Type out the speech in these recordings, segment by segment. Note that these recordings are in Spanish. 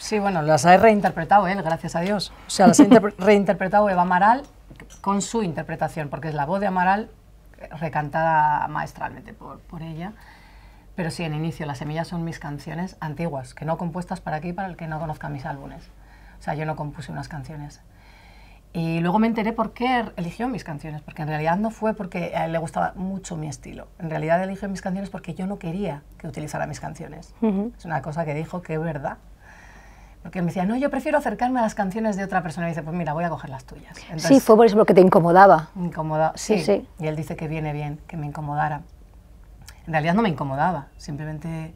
Sí, bueno, las ha reinterpretado él, gracias a Dios. O sea, las ha reinterpretado Eva Amaral con su interpretación, porque es la voz de Amaral recantada maestralmente por, por ella. Pero sí, en inicio, Las Semillas son mis canciones antiguas, que no compuestas para aquí, para el que no conozca mis álbumes. O sea, yo no compuse unas canciones. Y luego me enteré por qué eligió mis canciones, porque en realidad no fue porque le gustaba mucho mi estilo. En realidad eligió mis canciones porque yo no quería que utilizara mis canciones. Es una cosa que dijo que es verdad. Porque me decía, no, yo prefiero acercarme a las canciones de otra persona. Y dice, pues mira, voy a coger las tuyas. sí, fue por eso que te incomodaba. Incomodaba, sí, sí, Y él dice que viene bien, que me incomodara. En realidad no me incomodaba, simplemente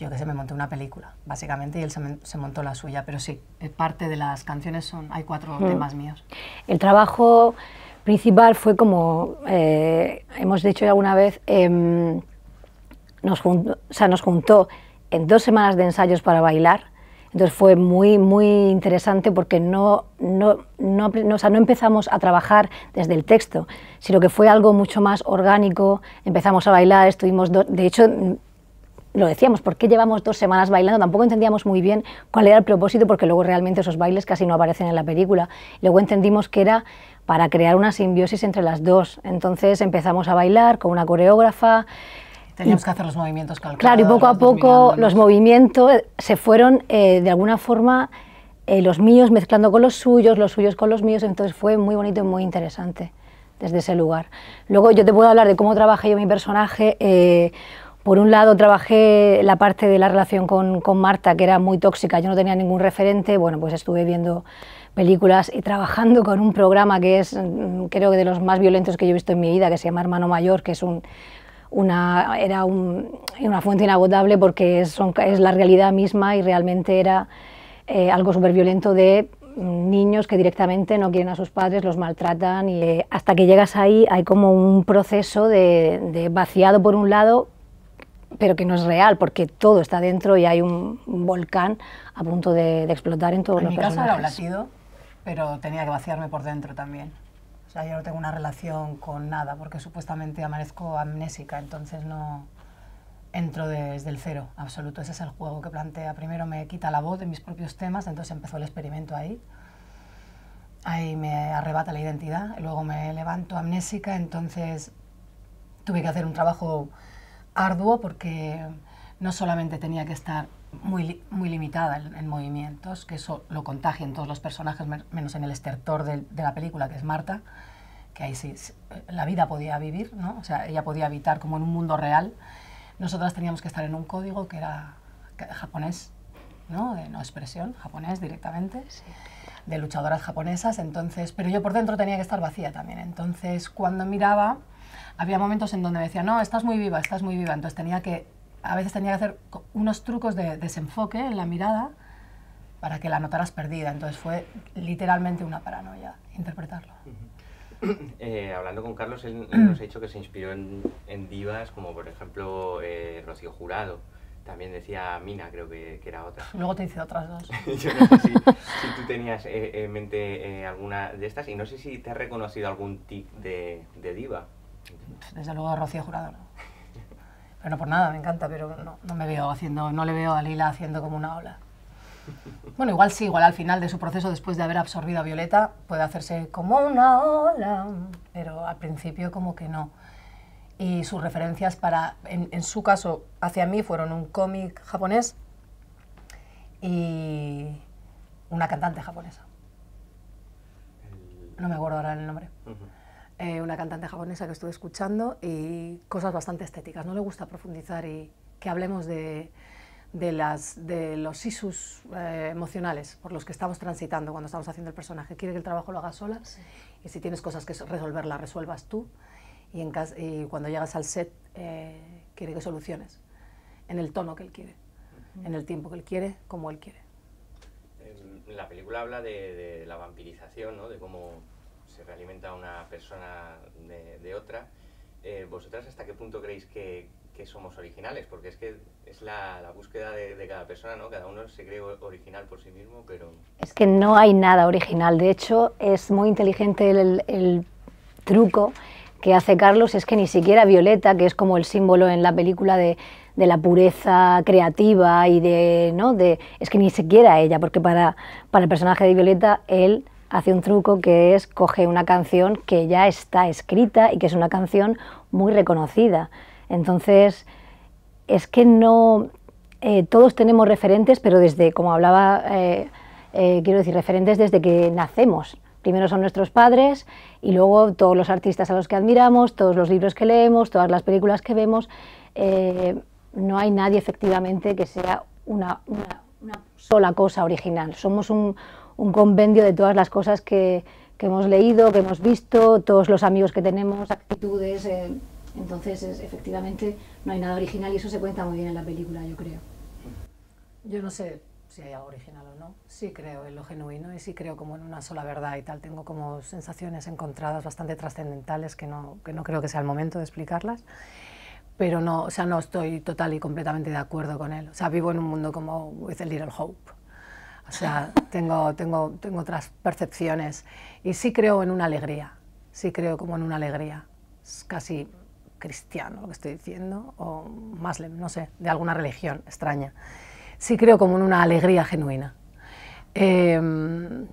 yo que sé, me monté una película, básicamente, y él se, montó la suya, pero sí, eh, parte de las canciones son, hay cuatro mm. temas míos. El trabajo principal fue como, eh, hemos dicho ya alguna vez, em, nos, o sea, nos juntó en dos semanas de ensayos para bailar, entonces fue muy, muy interesante porque no, no, empezamos a trabajar desde el texto, sino que fue algo mucho más orgánico. Empezamos a bailar, estuvimos, de hecho, mm, lo decíamos, ¿por qué llevamos dos semanas bailando? Tampoco entendíamos muy bien cuál era el propósito, porque luego realmente esos bailes casi no aparecen en la película. Luego entendimos que era para crear una simbiosis entre las dos. Entonces empezamos a bailar con una coreógrafa, Teníamos que hacer los movimientos calculados. Claro, y poco a poco los movimientos se fueron eh, de alguna forma eh, los míos mezclando con los suyos, los suyos con los míos, entonces fue muy bonito y muy interesante desde ese lugar. Luego yo te puedo hablar de cómo trabajé yo mi personaje. Eh, por un lado trabajé la parte de la relación con, con, Marta, que era muy tóxica, yo no tenía ningún referente, bueno, pues estuve viendo películas y trabajando con un programa que es, mm, creo que de los más violentos que yo he visto en mi vida, que se llama Hermano Mayor, que es un era una fuente inagotable porque es, la realidad misma y realmente era eh, algo súper violento de mm, niños que directamente no quieren a sus padres, los maltratan y eh, hasta que llegas ahí hay como un proceso de, vaciado por un lado, pero que no es real, porque todo está dentro y hay un volcán a punto de, explotar en todos en los mi casa era un pero tenía que vaciarme por dentro también. O sea, yo no tengo una relación con nada, porque supuestamente amanezco amnésica, entonces no entro desde el cero, absoluto. Ese es el juego que plantea. Primero me quita la voz de mis propios temas, entonces empezó el experimento ahí. Ahí me arrebata la identidad, luego me levanto amnésica, entonces tuve que hacer un trabajo arduo porque no solamente tenía que estar muy, limitada en, movimientos, que eso lo contagian todos los personajes, menos en el estertor de, la película, que es Marta, que ahí sí, eh, la vida podía vivir, ¿no? O sea, ella podía habitar como en un mundo real. Nosotras teníamos que estar en un código que era japonés, ¿no? De no expresión, japonés directamente, de luchadoras japonesas, entonces, pero yo por dentro tenía que estar vacía también, entonces cuando miraba, había momentos en donde decía, no, estás muy viva, estás muy viva, entonces tenía que a veces tenía que hacer unos trucos de desenfoque en la mirada para que la notaras perdida. Entonces fue literalmente una paranoia interpretarlo. Eh, hablando con Carlos, él, nos ha dicho que se inspiró en, divas como por ejemplo eh, Rocío Jurado. También decía Mina, creo que, era otra. Luego te hice otras dos. Yo no sé si, si tú tenías eh, en mente alguna de estas y no sé si te has reconocido algún tic de, de diva. Desde luego Rocío Jurado no. Bueno, por nada, me encanta, pero no, me veo haciendo, no le veo a Lila haciendo como una ola. Bueno, igual sí, igual al final de su proceso, después de haber absorbido a Violeta, puede hacerse como una ola, pero al principio como que no. Y sus referencias para, en, su caso, hacia mí fueron un cómic japonés y una cantante japonesa. No me acuerdo ahora el nombre. Eh, una cantante japonesa que estuve escuchando y cosas bastante estéticas. No le gusta profundizar y que hablemos de, de, las, de los isus eh, emocionales por los que estamos transitando cuando estamos haciendo el personaje. Quiere que el trabajo lo hagas sola y si tienes cosas que resolver, las resuelvas tú. Y, en y cuando llegas al set, eh, quiere que soluciones en el tono que él quiere, en el tiempo que él quiere, como él quiere. La película habla de, de la vampirización, ¿no? de cómo se realimenta una persona de, otra, eh, ¿vosotras hasta qué punto creéis que, somos originales? Porque es que es la, búsqueda de, cada persona, ¿no? Cada uno se cree original por sí mismo, pero... Es que no hay nada original. De hecho, es muy inteligente el, truco que hace Carlos es que ni siquiera Violeta, que es como el símbolo en la película de, de la pureza creativa y de, ¿no? de... Es que ni siquiera ella, porque para, para el personaje de Violeta, él hace un truco que es coge una canción que ya está escrita y que es una canción muy reconocida. Entonces, es que no... Eh, todos tenemos referentes, pero desde, como hablaba, eh, eh, quiero decir, referentes desde que nacemos. Primero son nuestros padres y luego todos los artistas a los que admiramos, todos los libros que leemos, todas las películas que vemos. no hay nadie efectivamente que sea una sola cosa original. Somos un, un compendio de todas las cosas que, que hemos leído, que hemos visto, todos los amigos que tenemos, actitudes. Eh, entonces, efectivamente, no hay nada original y eso se cuenta muy bien en la película, yo creo. Yo no sé si hay algo original o no. Sí creo en lo genuino y sí creo como en una sola verdad y tal. Tengo como sensaciones encontradas bastante trascendentales que no, que no creo que sea el momento de explicarlas. Pero no, o sea, no estoy total y completamente de acuerdo con él. O sea, vivo en un mundo como es el Little Hope o sea, tengo, tengo, tengo otras percepciones. Y sí creo en una alegría, sí creo como en una alegría. Es casi cristiano lo que estoy diciendo, o más, no sé, de alguna religión extraña. Sí creo como en una alegría genuina. Em,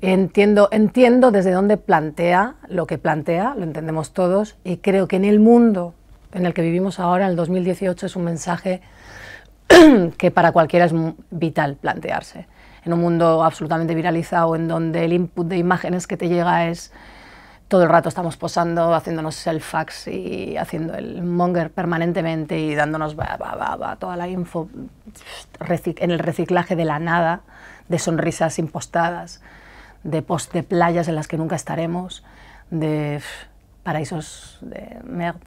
entiendo, entiendo desde dónde plantea lo que plantea, lo entendemos todos, y creo que en el mundo en el que vivimos ahora, el 2018, es un mensaje que para cualquiera es vital plantearse. En un mundo absolutamente viralizado, en donde el input de imágenes que te llega es todo el rato estamos posando, haciéndonos el fax y haciendo el monger permanentemente y dándonos toda la info en el reciclaje de la nada, de sonrisas impostadas, de post de playas en las que nunca estaremos, de paraísos de merda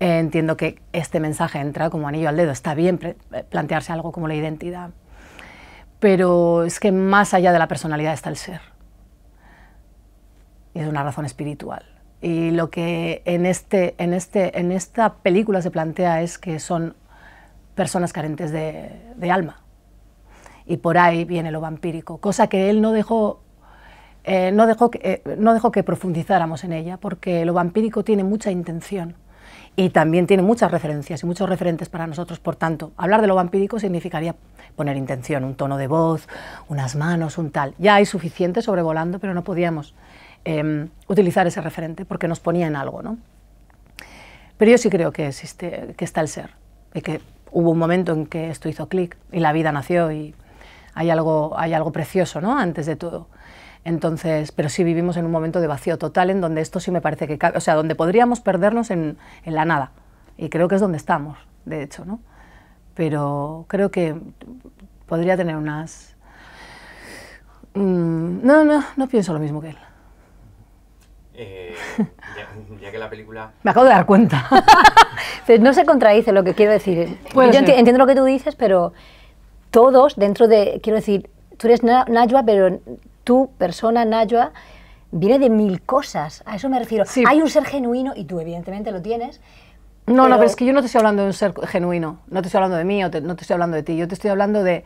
entiendo que este mensaje entra como anillo al dedo. Está bien eh, plantearse algo como la identidad, pero es que más allá de la personalidad está el ser. Y es una razón espiritual. Y lo que en, este, en, este, en esta película se plantea es que son personas carentes de, alma. Y por ahí viene lo vampírico, cosa que él no dejó eh, no, dejó que, eh, no dejó que profundizáramos en ella, porque lo vampírico tiene mucha intención y también tiene muchas referencias y muchos referentes para nosotros. Por tanto, hablar de lo vampírico significaría poner intención, un tono de voz, unas manos, un tal. Ya hay suficiente sobrevolando, pero no podíamos em, utilizar ese referente porque nos ponía en algo. ¿no? Pero yo sí creo que existe, que está el ser, y que hubo un momento en que esto hizo clic y la vida nació y hay algo, hay algo precioso ¿no? antes de todo. Entonces, pero sí vivimos en un momento de vacío total en donde esto sí me parece que o sea, donde podríamos perdernos en, en la nada. Y creo que es donde estamos, de hecho, ¿no? Pero creo que podría tener unas... Mm, no, no, no pienso lo mismo que él. Eh, ya, que la película... Me acabo de dar cuenta. no se contradice lo que quiero decir. Yo entiendo lo que tú dices, pero todos dentro de... Quiero decir, tú eres Najwa, pero tu persona, Najwa, viene de mil cosas. A eso me refiero. Hay un ser genuino y tú evidentemente lo tienes. No, no, pero es que yo no te estoy hablando de un ser genuino. No te estoy hablando de mí no te estoy hablando de ti. Yo te estoy hablando de...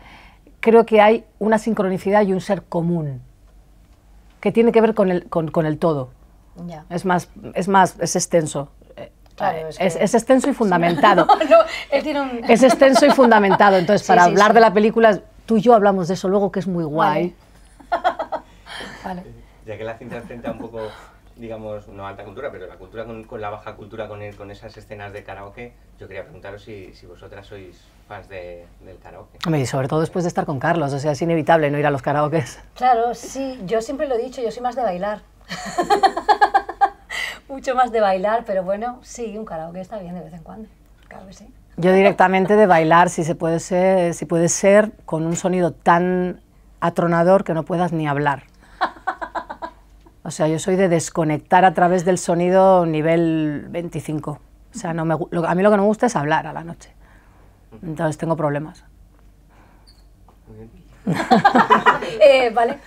Creo que hay una sincronicidad y un ser común que tiene que ver con el, con, el todo. Es más, es más, es extenso. Eh, es, extenso y fundamentado. es, extenso y fundamentado. Entonces, para hablar de la película, tú y yo hablamos de eso luego, que es muy guay. Ya que la cinta enfrenta un poco, digamos, una alta cultura, pero la cultura con, la baja cultura, con, con esas escenas de karaoke, yo quería preguntaros si, vosotras sois fans de, del karaoke. Y sobre todo después de estar con Carlos, o sea, es inevitable no ir a los karaokes. Claro, sí, yo siempre lo he dicho, yo soy más de bailar. Mucho más de bailar, pero bueno, sí, un karaoke está bien de vez en cuando, claro que sí. Yo directamente de bailar, si se puede ser, si puede ser, con un sonido tan atronador que no puedas ni hablar. O sea, yo soy de desconectar a través del sonido nivel 25. O sea, no a mí lo que no me gusta es hablar a la noche. Entonces tengo problemas. Eh, vale.